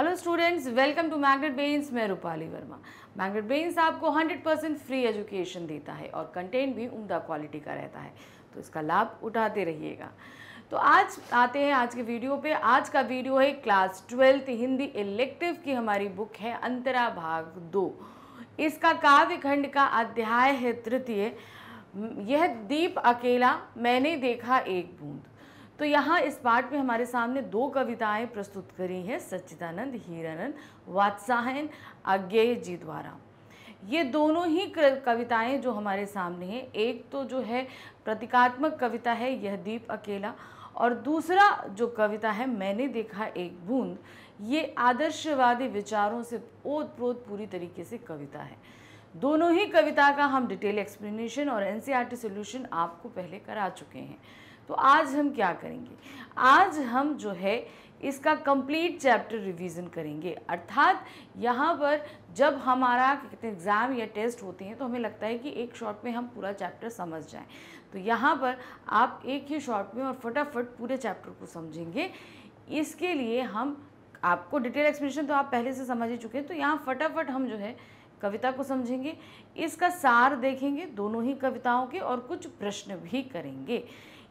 Hello students welcome to magnet brains मैं Rupali Verma magnet बेन्स आपको 100 परसेंट फ्री एजुकेशन देता है और कंटेंट भी उम्दा क्वालिटी का रहता है तो इसका लाभ उठाते रहिएगा तो आज आते हैं आज के वीडियो पे आज का वीडियो है क्लास ट्वेल्थ हिंदी इलेक्टिव की हमारी बुक है अंतरा भाग दो इसका काव्य खंड का अध्याय है तृतीय यह दीप अकेला मैंने देखा एक बूंद तो यहाँ इस पाठ में हमारे सामने दो कविताएं प्रस्तुत करी हैं सच्चिदानंद हीरानंद वात्साहन अज्ञेय जी द्वारा ये दोनों ही कविताएं जो हमारे सामने हैं एक तो जो है प्रतीकात्मक कविता है यह दीप अकेला और दूसरा जो कविता है मैंने देखा एक बूंद ये आदर्शवादी विचारों से ओत प्रोत पूरी तरीके से कविता है दोनों ही कविता का हम डिटेल एक्सप्लेनेशन और N C R T solution आपको पहले करा चुके हैं तो आज हम क्या करेंगे आज हम जो है इसका कंप्लीट चैप्टर रिवीजन करेंगे अर्थात यहाँ पर जब हमारा कहते हैं एग्ज़ाम या टेस्ट होते हैं तो हमें लगता है कि एक शॉट में हम पूरा चैप्टर समझ जाएं तो यहाँ पर आप एक ही शॉट में और फटाफट पूरे चैप्टर को समझेंगे इसके लिए हम आपको डिटेल एक्सप्लेनेशन तो आप पहले से समझ ही चुके हैं तो यहाँ फटाफट हम जो है कविता को समझेंगे इसका सार देखेंगे दोनों ही कविताओं के और कुछ प्रश्न भी करेंगे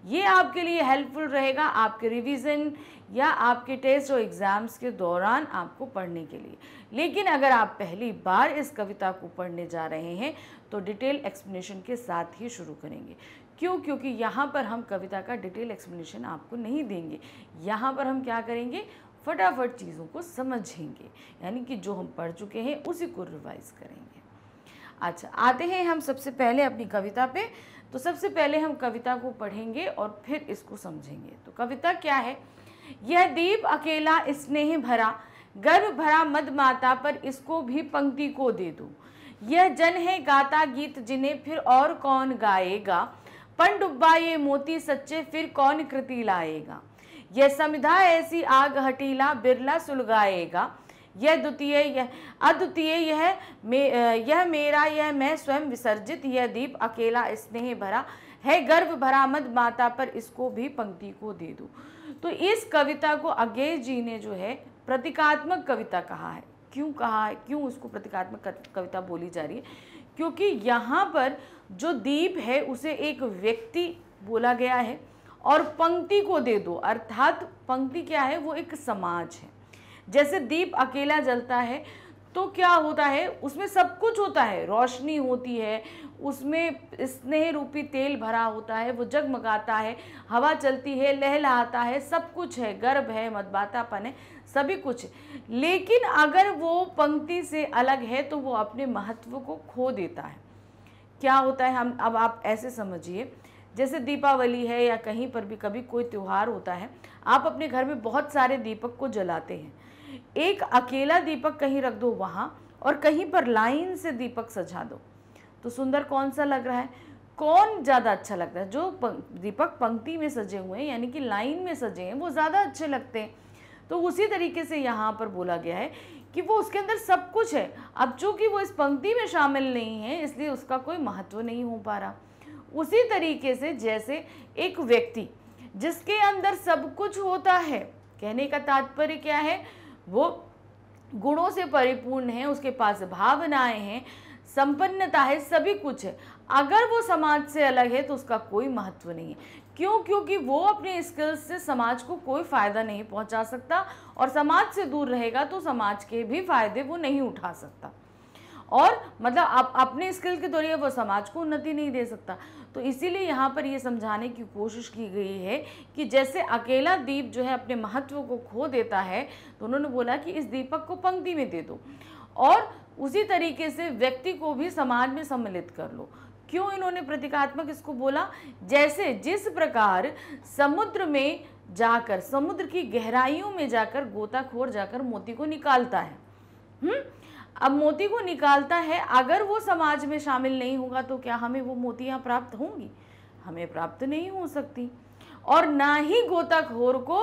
ये आपके लिए हेल्पफुल रहेगा आपके रिवीजन या आपके टेस्ट और एग्ज़ाम्स के दौरान आपको पढ़ने के लिए लेकिन अगर आप पहली बार इस कविता को पढ़ने जा रहे हैं तो डिटेल एक्सप्लेनेशन के साथ ही शुरू करेंगे क्यों क्योंकि यहाँ पर हम कविता का डिटेल एक्सप्लेनेशन आपको नहीं देंगे यहाँ पर हम क्या करेंगे फटाफट चीज़ों को समझेंगे यानी कि जो हम पढ़ चुके हैं उसी को रिवाइज करेंगे अच्छा आते हैं हम सबसे पहले अपनी कविता पे तो सबसे पहले हम कविता को पढ़ेंगे और फिर इसको समझेंगे तो कविता क्या है यह दीप अकेला स्नेह भरा गर्व भरा मद माता पर इसको भी पंक्ति को दे दो यह जन है गाता गीत जिन्हें फिर और कौन गाएगा पनडुब्बा ये मोती सच्चे फिर कौन कृति लाएगा यह समिधा ऐसी आग हटीला बिरला सुलगाएगा यह द्वितीय यह अद्वितीय यह मे यह मेरा यह मैं स्वयं विसर्जित यह दीप अकेला स्नेह भरा है गर्व भरा मद माता पर इसको भी पंक्ति को दे दूँ तो इस कविता को अज्ञे जी ने जो है प्रतीकात्मक कविता कहा है क्यों कहा है क्यों उसको प्रतीकात्मक कविता बोली जा रही है क्योंकि यहाँ पर जो दीप है उसे एक व्यक्ति बोला गया है और पंक्ति को दे दो अर्थात पंक्ति क्या है वो एक समाज है जैसे दीप अकेला जलता है तो क्या होता है उसमें सब कुछ होता है रोशनी होती है उसमें स्नेह रूपी तेल भरा होता है वो जगमगाता है हवा चलती है लहलहाता है सब कुछ है गर्भ है मतबातापन है सभी कुछ लेकिन अगर वो पंक्ति से अलग है तो वो अपने महत्व को खो देता है क्या होता है हम अब आप ऐसे समझिए जैसे दीपावली है या कहीं पर भी कभी कोई त्यौहार होता है आप अपने घर में बहुत सारे दीपक को जलाते हैं एक अकेला दीपक कहीं रख दो वहाँ और कहीं पर लाइन से दीपक सजा दो तो सुंदर कौन सा लग रहा है कौन ज़्यादा अच्छा लगता है जो दीपक पंक्ति में सजे हुए हैं यानी कि लाइन में सजे हैं वो ज़्यादा अच्छे लगते हैं तो उसी तरीके से यहाँ पर बोला गया है कि वो उसके अंदर सब कुछ है अब चूँकि वो इस पंक्ति में शामिल नहीं है इसलिए उसका कोई महत्व नहीं हो पा रहा उसी तरीके से जैसे एक व्यक्ति जिसके अंदर सब कुछ होता है कहने का तात्पर्य क्या है वो गुणों से परिपूर्ण है उसके पास भावनाएं हैं संपन्नता है सभी कुछ है अगर वो समाज से अलग है तो उसका कोई महत्व नहीं है क्यों क्योंकि वो अपने स्किल्स से समाज को कोई फ़ायदा नहीं पहुंचा सकता और समाज से दूर रहेगा तो समाज के भी फायदे वो नहीं उठा सकता और मतलब आप अपने स्किल के जरिए वो समाज को उन्नति नहीं दे सकता तो इसीलिए यहाँ पर ये समझाने की कोशिश की गई है कि जैसे अकेला दीप जो है अपने महत्व को खो देता है तो उन्होंने बोला कि इस दीपक को पंक्ति में दे दो और उसी तरीके से व्यक्ति को भी समाज में सम्मिलित कर लो क्यों इन्होंने प्रतीकात्मक इसको बोला जैसे जिस प्रकार समुद्र में जाकर समुद्र की गहराइयों में जाकर गोताखोर जाकर मोती को निकालता है हुँ? हम्म? अब मोती को निकालता है अगर वो समाज में शामिल नहीं होगा तो क्या हमें वो मोतियाँ प्राप्त होंगी हमें प्राप्त नहीं हो सकती और ना ही गोताखोर को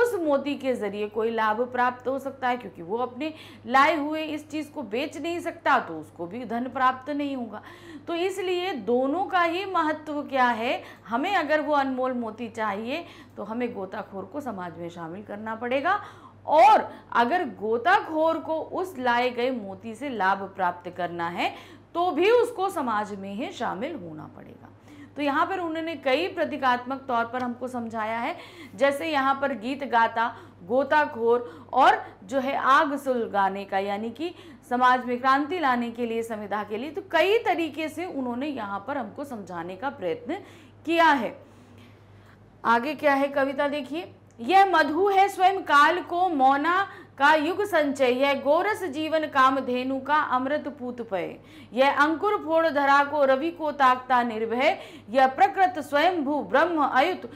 उस मोती के ज़रिए कोई लाभ प्राप्त हो सकता है क्योंकि वो अपने लाए हुए इस चीज़ को बेच नहीं सकता तो उसको भी धन प्राप्त नहीं होगा तो इसलिए दोनों का ही महत्व क्या है हमें अगर वो अनमोल मोती चाहिए तो हमें गोताखोर को समाज में शामिल करना पड़ेगा और अगर गोताखोर को उस लाए गए मोती से लाभ प्राप्त करना है तो भी उसको समाज में ही शामिल होना पड़ेगा तो यहाँ पर उन्होंने कई प्रतीकात्मक तौर पर हमको समझाया है जैसे यहाँ पर गीत गाता गोताखोर और जो है आग सुलगाने का यानी कि समाज में क्रांति लाने के लिए संविधा के लिए तो कई तरीके से उन्होंने यहाँ पर हमको समझाने का प्रयत्न किया है आगे क्या है कविता देखिए यह मधु है स्वयं काल को मौना का युग संचय यह गोरस जीवन काम धेनु का अमृत पूत पय यह अंकुर फोड़ धरा को रवि को ताकता निर्भय यह प्रकृत स्वयं भू ब्रह्म अयुत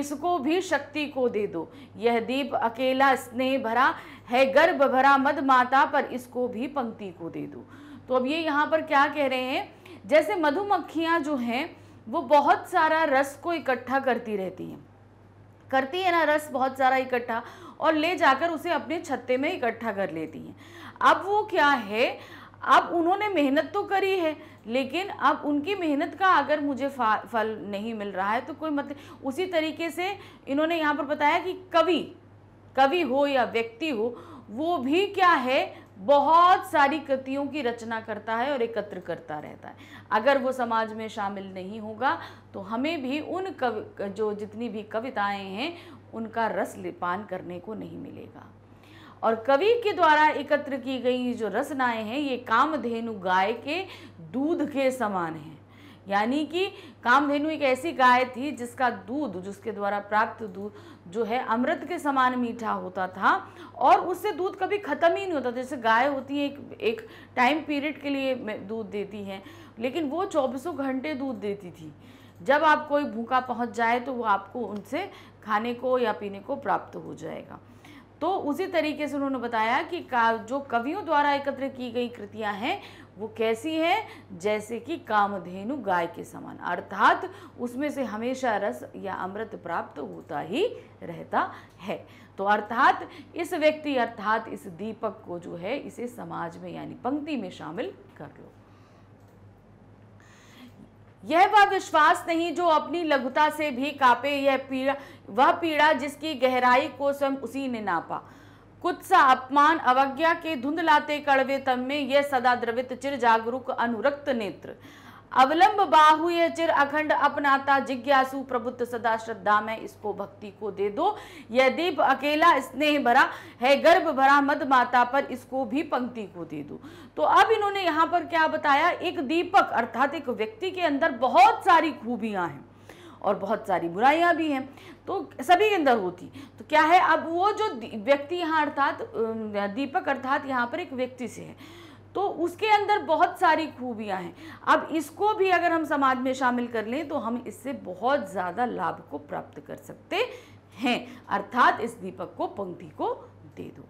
इसको भी शक्ति को दे दो यह दीप अकेला स्नेह भरा है गर्भ भरा मद माता पर इसको भी पंक्ति को दे दो तो अब ये यहाँ पर क्या कह रहे हैं जैसे मधुमक्खियाँ जो हैं वो बहुत सारा रस को इकट्ठा करती रहती हैं करती है ना रस बहुत सारा इकट्ठा और ले जाकर उसे अपने छत्ते में इकट्ठा कर लेती हैं अब वो क्या है अब उन्होंने मेहनत तो करी है लेकिन अब उनकी मेहनत का अगर मुझे फल नहीं मिल रहा है तो कोई मतलब उसी तरीके से इन्होंने यहाँ पर बताया कि कवि कवि हो या व्यक्ति हो वो भी क्या है बहुत सारी कृतियों की रचना करता है और एकत्र करता रहता है अगर वो समाज में शामिल नहीं होगा तो हमें भी उन कवि जो जितनी भी कविताएं हैं उनका रस लिपान करने को नहीं मिलेगा और कवि के द्वारा एकत्र की गई जो रचनाएं हैं ये कामधेनु गाय के दूध के समान हैं यानी कि कामधेनु एक ऐसी गाय थी जिसका दूध जिसके द्वारा प्राप्त दूध जो है अमृत के समान मीठा होता था और उससे दूध कभी ख़त्म ही नहीं होता जैसे गाय होती है एक एक टाइम पीरियड के लिए दूध देती हैं लेकिन वो चौबीसों घंटे दूध देती थी जब आप कोई भूखा पहुंच जाए तो वो आपको उनसे खाने को या पीने को प्राप्त हो जाएगा तो उसी तरीके से उन्होंने बताया कि का जो कवियों द्वारा एकत्र की गई कृतियां हैं वो कैसी है जैसे कि कामधेनु गाय के समान अर्थात उसमें से हमेशा रस या अमृत प्राप्त होता ही रहता है तो अर्थात इस व्यक्ति अर्थात इस दीपक को जो है इसे समाज में यानी पंक्ति में शामिल कर लो यह वह विश्वास नहीं जो अपनी लघुता से भी कापे यह पीड़ा वह पीड़ा जिसकी गहराई को स्वयं उसी ने नापा कुत्सा अपमान अवज्ञा के धुंधलाते कड़वे तम में यह सदा द्रवित चिर जागरूक अनुरक्त नेत्र अवलंब बाहु यह चिर अखंड अपनाता जिज्ञासु प्रबुद्ध सदा श्रद्धा में इसको भक्ति को दे दो यह दीप अकेला स्नेह भरा है गर्भ भरा मद माता पर इसको भी पंक्ति को दे दो तो अब इन्होंने यहाँ पर क्या बताया एक दीपक अर्थात एक व्यक्ति के अंदर बहुत सारी खूबियां हैं और बहुत सारी बुराइयाँ भी हैं तो सभी के अंदर होती तो क्या है अब वो जो व्यक्ति यहाँ अर्थात दीपक अर्थात यहाँ पर एक व्यक्ति से है तो उसके अंदर बहुत सारी खूबियाँ हैं अब इसको भी अगर हम समाज में शामिल कर लें तो हम इससे बहुत ज़्यादा लाभ को प्राप्त कर सकते हैं अर्थात इस दीपक को पंक्ति को दे दो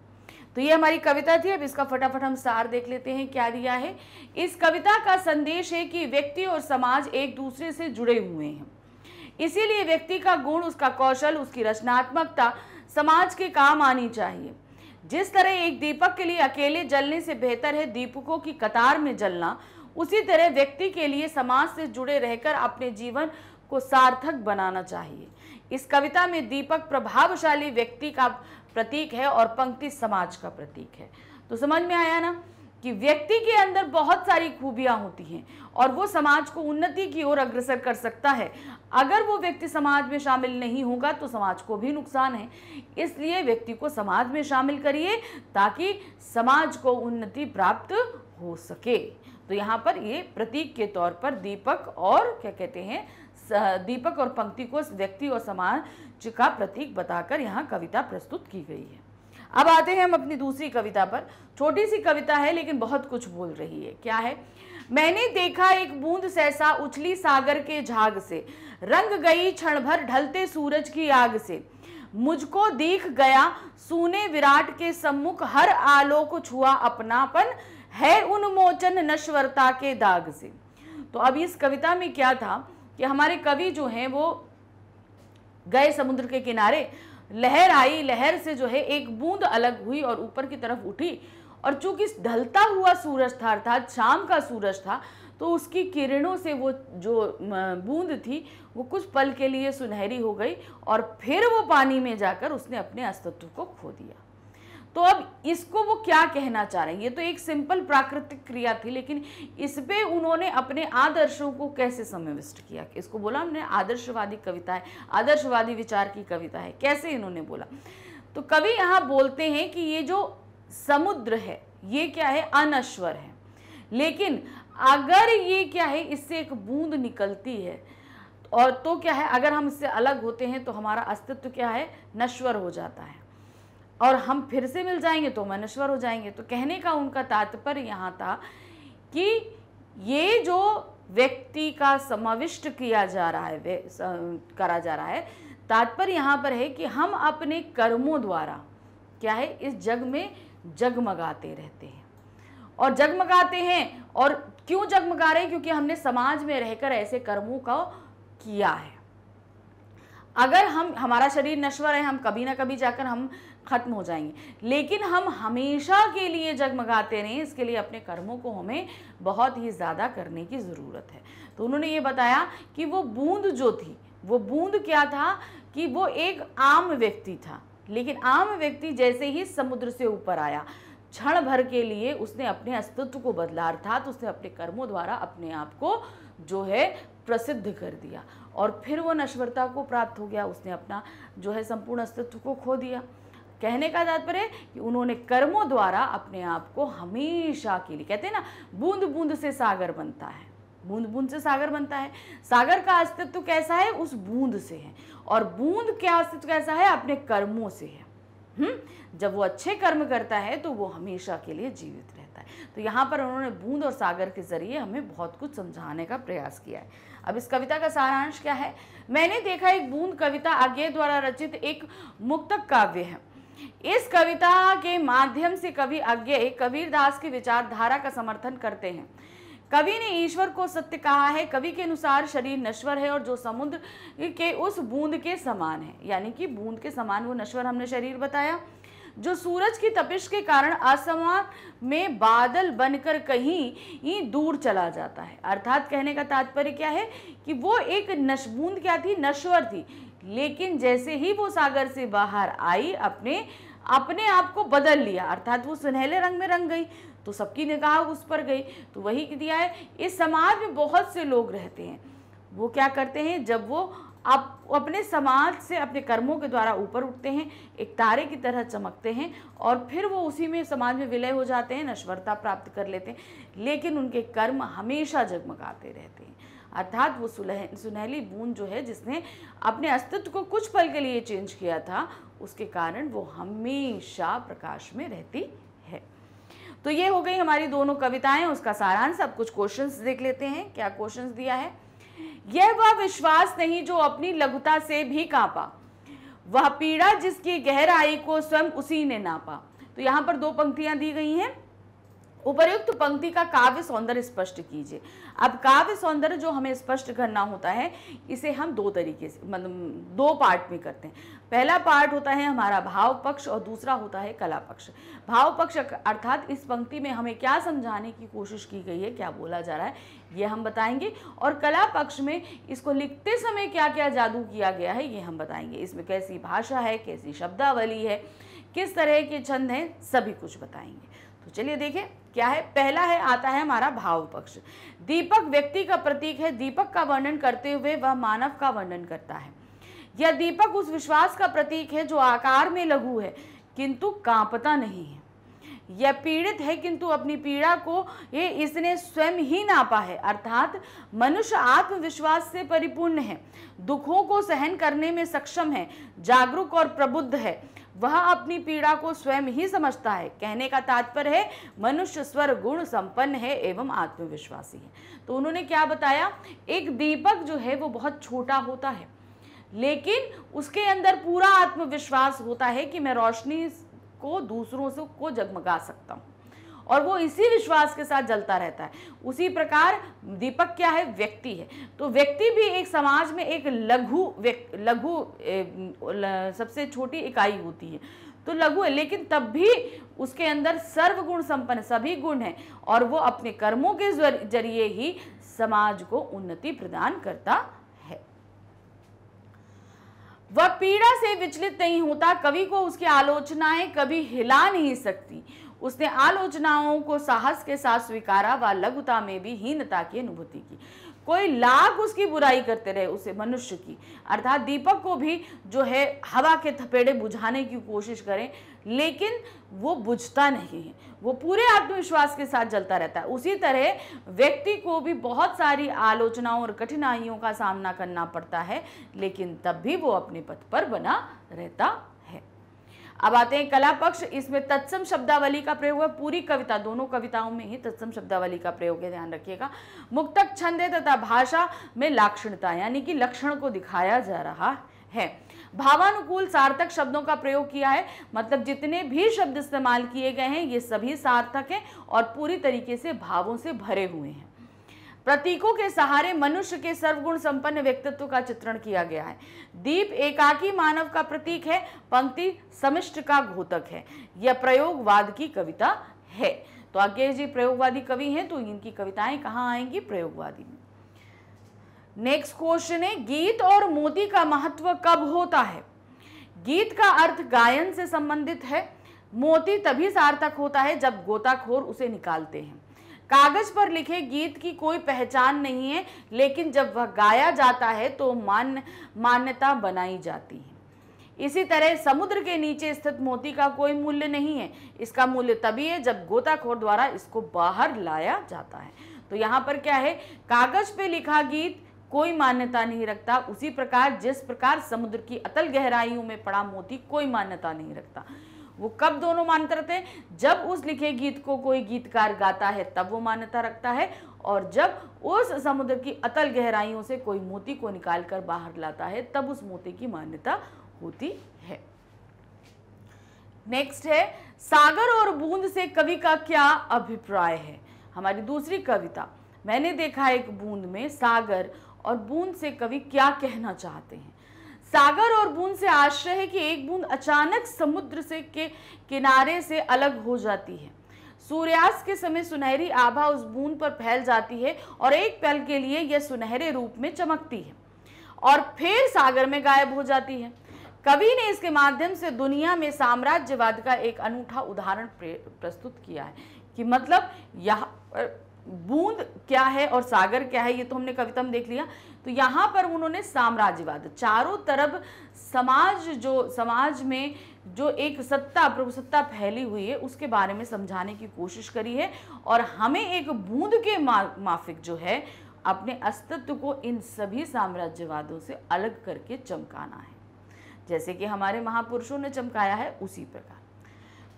तो ये हमारी कविता थी अब इसका फटाफट हम सार देख लेते हैं क्या दिया है इस कविता का संदेश है कि व्यक्ति और समाज एक दूसरे से जुड़े हुए हैं इसीलिए व्यक्ति का गुण उसका कौशल उसकी रचनात्मकता समाज के काम आनी चाहिए जिस तरह एक दीपक के लिए अकेले जलने से बेहतर है दीपकों की कतार में जलना उसी तरह व्यक्ति के लिए समाज से जुड़े रहकर अपने जीवन को सार्थक बनाना चाहिए इस कविता में दीपक प्रभावशाली व्यक्ति का प्रतीक है और पंक्ति समाज का प्रतीक है तो समझ में आया ना कि व्यक्ति के अंदर बहुत सारी खूबियां होती हैं और वो समाज को उन्नति की ओर अग्रसर कर सकता है अगर वो व्यक्ति समाज में शामिल नहीं होगा तो समाज को भी नुकसान है इसलिए व्यक्ति को समाज में शामिल करिए ताकि समाज को उन्नति प्राप्त हो सके तो यहाँ पर ये प्रतीक के तौर पर दीपक और क्या कहते हैं दीपक और पंक्ति को व्यक्ति और समाज का प्रतीक बताकर यहाँ कविता प्रस्तुत की गई है अब आते हैं हम अपनी दूसरी कविता पर छोटी सी कविता है लेकिन बहुत कुछ बोल रही है क्या है मैंने देखा एक बूंद सहसा उछली सागर के झाग से रंग गई क्षण भर ढलते सूरज की आग से मुझको दिख गया सूने विराट के सम्मुख हर आलोक छुआ अपनापन है उन्मोचन नश्वरता के दाग से तो अब इस कविता में क्या था कि हमारे कवि जो हैं वो गए समुद्र के किनारे लहर आई लहर से जो है एक बूंद अलग हुई और ऊपर की तरफ उठी और चूंकि ढलता हुआ सूरज था अर्थात शाम का सूरज था तो उसकी किरणों से वो जो बूंद थी वो कुछ पल के लिए सुनहरी हो गई और फिर वो पानी में जाकर उसने अपने अस्तित्व को खो दिया तो अब इसको वो क्या कहना चाह रहे हैं ये तो एक सिंपल प्राकृतिक क्रिया थी लेकिन इस पर उन्होंने अपने आदर्शों को कैसे समाविष्ट किया इसको बोला हमने आदर्शवादी कविता है आदर्शवादी विचार की कविता है कैसे इन्होंने बोला तो कवि यहाँ बोलते हैं कि ये जो समुद्र है ये क्या है अनश्वर है लेकिन अगर ये क्या है इससे एक बूंद निकलती है और तो क्या है अगर हम इससे अलग होते हैं तो हमारा अस्तित्व क्या है नश्वर हो जाता है और हम फिर से मिल जाएंगे तो मनश्वर हो जाएंगे तो कहने का उनका तात्पर्य यहाँ था कि ये जो व्यक्ति का समाविष्ट किया जा रहा है करा जा रहा है तात्पर्य यहाँ पर है कि हम अपने कर्मों द्वारा क्या है इस जग में जगमगाते रहते हैं और जगमगाते हैं और क्यों जगमगा रहे हैं क्योंकि हमने समाज में रहकर ऐसे कर्मों का किया है अगर हम हमारा शरीर नश्वर है हम कभी ना कभी जाकर हम ख़त्म हो जाएंगे लेकिन हम हमेशा के लिए जगमगाते रहें इसके लिए अपने कर्मों को हमें बहुत ही ज़्यादा करने की ज़रूरत है तो उन्होंने ये बताया कि वो बूंद जो थी वो बूंद क्या था कि वो एक आम व्यक्ति था लेकिन आम व्यक्ति जैसे ही समुद्र से ऊपर आया क्षण भर के लिए उसने अपने अस्तित्व को बदला था तो उसने अपने कर्मों द्वारा अपने आप को जो है प्रसिद्ध कर दिया और फिर वो नश्वरता को प्राप्त हो गया उसने अपना जो है संपूर्ण अस्तित्व को खो दिया कहने का तात्पर्य कि उन्होंने कर्मों द्वारा अपने आप को हमेशा के लिए कहते हैं ना बूंद बूंद से सागर बनता है बूंद बूंद से सागर बनता है सागर का अस्तित्व कैसा है उस बूंद से है और बूंद क्या अस्तित्व कैसा है अपने कर्मों से है हम्म जब वो अच्छे कर्म करता है तो वो हमेशा के लिए जीवित रहता है तो यहाँ पर उन्होंने बूंद और सागर के जरिए हमें बहुत कुछ समझाने का प्रयास किया है अब इस कविता का सारांश क्या है मैंने देखा एक बूंद कविता आज्ञे द्वारा रचित एक मुक्तक काव्य है इस कविता के माध्यम से कवि अज्ञेय कबीरदास की विचारधारा का समर्थन करते हैं कवि ने ईश्वर को सत्य कहा है कवि के अनुसार शरीर नश्वर है और जो समुद्र के उस बूंद के समान है यानी कि बूंद के समान वो नश्वर हमने शरीर बताया जो सूरज की तपिश के कारण असमान में बादल बनकर कहीं ही दूर चला जाता है अर्थात कहने का तात्पर्य क्या है कि वो एक नशबूंद क्या थी नश्वर थी लेकिन जैसे ही वो सागर से बाहर आई अपने अपने आप को बदल लिया अर्थात वो सुनहले रंग में रंग गई तो सबकी निगाह उस पर गई तो वही दिया है इस समाज में बहुत से लोग रहते हैं वो क्या करते हैं जब वो आप अपने समाज से अपने कर्मों के द्वारा ऊपर उठते हैं एक तारे की तरह चमकते हैं और फिर वो उसी में समाज में विलय हो जाते हैं नश्वरता प्राप्त कर लेते हैं लेकिन उनके कर्म हमेशा जगमगाते रहते हैं अर्थात वो सुलह सुनहली बूंद जो है जिसने अपने अस्तित्व को कुछ पल के लिए चेंज किया था उसके कारण वो हमेशा प्रकाश में रहती है तो ये हो गई हमारी दोनों कविताएं उसका सारांश सब कुछ क्वेश्चंस देख लेते हैं क्या क्वेश्चंस दिया है यह वह विश्वास नहीं जो अपनी लघुता से भी कांपा वह पीड़ा जिसकी गहराई को स्वयं उसी ने नापा तो यहाँ पर दो पंक्तियां दी गई हैं उपर्युक्त पंक्ति का काव्य सौंदर्य स्पष्ट कीजिए अब काव्य सौंदर्य जो हमें स्पष्ट करना होता है इसे हम दो तरीके से मतलब दो पार्ट में करते हैं पहला पार्ट होता है हमारा भाव पक्ष और दूसरा होता है कला पक्ष भाव पक्ष अर्थात इस पंक्ति में हमें क्या समझाने की कोशिश की गई है क्या बोला जा रहा है ये हम बताएंगे और कला पक्ष में इसको लिखते समय क्या क्या जादू किया गया है ये हम बताएंगे इसमें कैसी भाषा है कैसी शब्दावली है किस तरह के छंद हैं सभी कुछ बताएंगे तो चलिए देखें क्या है पहला है आता है हमारा भाव पक्ष दीपक व्यक्ति का प्रतीक है दीपक का वर्णन करते हुए वह मानव का वर्णन करता है यह दीपक उस विश्वास का प्रतीक है जो आकार में लघु है किंतु कांपता नहीं है यह पीड़ित है किंतु अपनी पीड़ा को ये इसने स्वयं ही नापा है अर्थात मनुष्य आत्मविश्वास से परिपूर्ण है दुखों को सहन करने में सक्षम है जागरूक और प्रबुद्ध है वह अपनी पीड़ा को स्वयं ही समझता है कहने का तात्पर्य है मनुष्य स्वर गुण संपन्न है एवं आत्मविश्वासी है तो उन्होंने क्या बताया एक दीपक जो है वो बहुत छोटा होता है लेकिन उसके अंदर पूरा आत्मविश्वास होता है कि मैं रोशनी को दूसरों से को जगमगा सकता हूँ और वो इसी विश्वास के साथ जलता रहता है उसी प्रकार दीपक क्या है व्यक्ति है तो व्यक्ति भी एक समाज में एक लघु लघु सबसे छोटी इकाई होती है तो लघु है लेकिन तब भी उसके अंदर सर्वगुण संपन्न सभी गुण हैं और वो अपने कर्मों के जरिए ही समाज को उन्नति प्रदान करता है वह पीड़ा से विचलित नहीं होता कवि को उसकी आलोचनाएं कभी हिला नहीं सकती उसने आलोचनाओं को साहस के साथ स्वीकारा व लघुता में भी हीनता की अनुभूति की कोई लाख उसकी बुराई करते रहे उसे मनुष्य की अर्थात दीपक को भी जो है हवा के थपेड़े बुझाने की कोशिश करें लेकिन वो बुझता नहीं है वो पूरे आत्मविश्वास के साथ जलता रहता है उसी तरह व्यक्ति को भी बहुत सारी आलोचनाओं और कठिनाइयों का सामना करना पड़ता है लेकिन तब भी वो अपने पथ पर बना रहता अब आते हैं कला पक्ष इसमें तत्सम शब्दावली का प्रयोग है पूरी कविता दोनों कविताओं में ही तत्सम शब्दावली का प्रयोग है ध्यान रखिएगा मुक्तक छंदे तथा भाषा में लाक्षणता यानी कि लक्षण को दिखाया जा रहा है भावानुकूल सार्थक शब्दों का प्रयोग किया है मतलब जितने भी शब्द इस्तेमाल किए गए हैं ये सभी सार्थक हैं और पूरी तरीके से भावों से भरे हुए हैं प्रतीकों के सहारे मनुष्य के सर्वगुण संपन्न व्यक्तित्व का चित्रण किया गया है दीप एकाकी मानव का प्रतीक है पंक्ति समिष्ट का घोतक है यह प्रयोगवाद की कविता है तो अज्ञेश जी प्रयोगवादी कवि हैं तो इनकी कविताएं कहाँ आएंगी प्रयोगवादी में नेक्स्ट क्वेश्चन है गीत और मोती का महत्व कब होता है गीत का अर्थ गायन से संबंधित है मोती तभी सार्थक होता है जब गोताखोर उसे निकालते हैं कागज पर लिखे गीत की कोई पहचान नहीं है लेकिन जब वह गाया जाता है तो मान मान्यता बनाई जाती है इसी तरह समुद्र के नीचे स्थित मोती का कोई मूल्य नहीं है इसका मूल्य तभी है जब गोताखोर द्वारा इसको बाहर लाया जाता है तो यहाँ पर क्या है कागज पे लिखा गीत कोई मान्यता नहीं रखता उसी प्रकार जिस प्रकार समुद्र की अतल गहराइयों में पड़ा मोती कोई मान्यता नहीं रखता वो कब दोनों मान्यता रखते हैं जब उस लिखे गीत को कोई गीतकार गाता है तब वो मान्यता रखता है और जब उस समुद्र की अतल गहराइयों से कोई मोती को निकाल कर बाहर लाता है तब उस मोती की मान्यता होती है नेक्स्ट है सागर और बूंद से कवि का क्या अभिप्राय है हमारी दूसरी कविता मैंने देखा एक बूंद में सागर और बूंद से कवि क्या कहना चाहते हैं सागर और बूंद से आश्रय है कि एक बूंद अचानक समुद्र से के किनारे से अलग हो जाती है सूर्यास्त के समय सुनहरी आभा उस बूंद पर फैल जाती है और एक पल के लिए यह सुनहरे रूप में चमकती है और फिर सागर में गायब हो जाती है कवि ने इसके माध्यम से दुनिया में साम्राज्यवाद का एक अनूठा उदाहरण प्रस्तुत किया है कि मतलब यह बूंद क्या है और सागर क्या है ये तो हमने कविता में देख लिया तो यहाँ पर उन्होंने साम्राज्यवाद चारों तरफ समाज जो समाज में जो एक सत्ता प्रभुसत्ता फैली हुई है उसके बारे में समझाने की कोशिश करी है और हमें एक बूंद के मा माफिक जो है अपने अस्तित्व को इन सभी साम्राज्यवादों से अलग करके चमकाना है जैसे कि हमारे महापुरुषों ने चमकाया है उसी प्रकार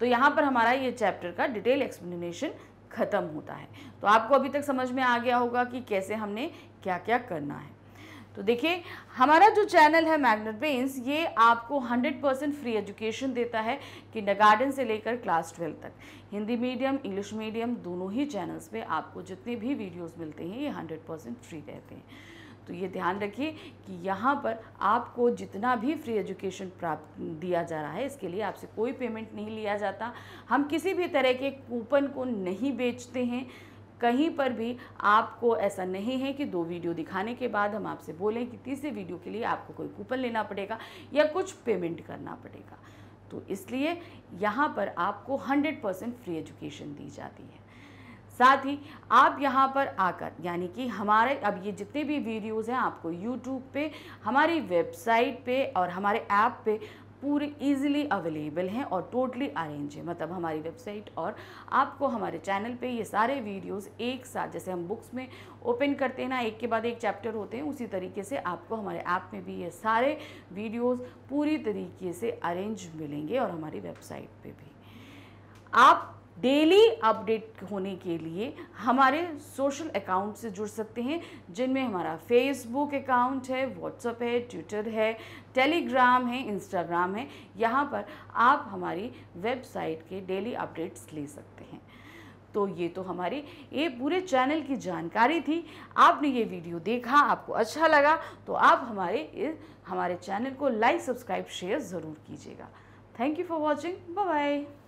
तो यहाँ पर हमारा ये चैप्टर का डिटेल एक्सप्लेनेशन ख़त्म होता है तो आपको अभी तक समझ में आ गया होगा कि कैसे हमने क्या क्या करना है तो देखिए हमारा जो चैनल है मैग्नेट बेन्स ये आपको 100 परसेंट फ्री एजुकेशन देता है गार्डन से लेकर क्लास ट्वेल्व तक हिंदी मीडियम इंग्लिश मीडियम दोनों ही चैनल्स पे आपको जितने भी वीडियोस मिलते हैं ये 100 परसेंट फ्री रहते हैं तो ये ध्यान रखिए कि यहाँ पर आपको जितना भी फ्री एजुकेशन प्राप्त दिया जा रहा है इसके लिए आपसे कोई पेमेंट नहीं लिया जाता हम किसी भी तरह के कूपन को नहीं बेचते हैं कहीं पर भी आपको ऐसा नहीं है कि दो वीडियो दिखाने के बाद हम आपसे बोलें कि तीसरे वीडियो के लिए आपको कोई कूपन लेना पड़ेगा या कुछ पेमेंट करना पड़ेगा तो इसलिए यहाँ पर आपको 100 परसेंट फ्री एजुकेशन दी जाती है साथ ही आप यहाँ पर आकर यानी कि हमारे अब ये जितने भी वीडियोज़ हैं आपको यूट्यूब पे हमारी वेबसाइट पे और हमारे ऐप पे पूरे इजीली अवेलेबल हैं और टोटली अरेंज है मतलब हमारी वेबसाइट और आपको हमारे चैनल पे ये सारे वीडियोस एक साथ जैसे हम बुक्स में ओपन करते हैं ना एक के बाद एक चैप्टर होते हैं उसी तरीके से आपको हमारे ऐप में भी ये सारे वीडियोस पूरी तरीके से अरेंज मिलेंगे और हमारी वेबसाइट पे भी आप डेली अपडेट होने के लिए हमारे सोशल अकाउंट से जुड़ सकते हैं जिनमें हमारा फेसबुक अकाउंट है व्हाट्सअप है ट्विटर है टेलीग्राम है इंस्टाग्राम है यहाँ पर आप हमारी वेबसाइट के डेली अपडेट्स ले सकते हैं तो ये तो हमारे ये पूरे चैनल की जानकारी थी आपने ये वीडियो देखा आपको अच्छा लगा तो आप हमारे इस हमारे चैनल को लाइक सब्सक्राइब शेयर ज़रूर कीजिएगा thank you for watching bye